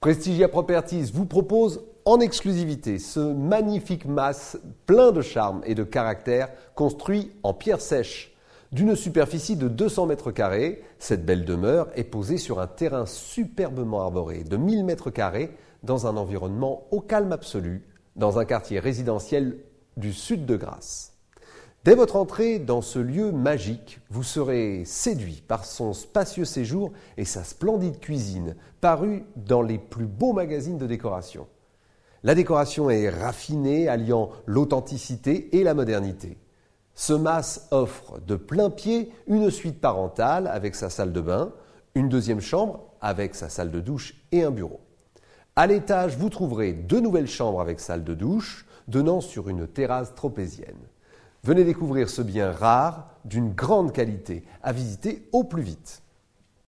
Prestigia Properties vous propose en exclusivité ce magnifique mas plein de charme et de caractère construit en pierre sèche. D'une superficie de 200 mètres carrés, cette belle demeure est posée sur un terrain superbement arboré de 1000 mètres carrés dans un environnement au calme absolu, dans un quartier résidentiel du sud de Grasse. Dès votre entrée dans ce lieu magique, vous serez séduit par son spacieux séjour et sa splendide cuisine, parue dans les plus beaux magazines de décoration. La décoration est raffinée, alliant l'authenticité et la modernité. Ce mas offre de plein pied une suite parentale avec sa salle de bain, une deuxième chambre avec sa salle de douche et un bureau. À l'étage, vous trouverez deux nouvelles chambres avec salle de douche, donnant sur une terrasse tropézienne. Venez découvrir ce bien rare d'une grande qualité à visiter au plus vite.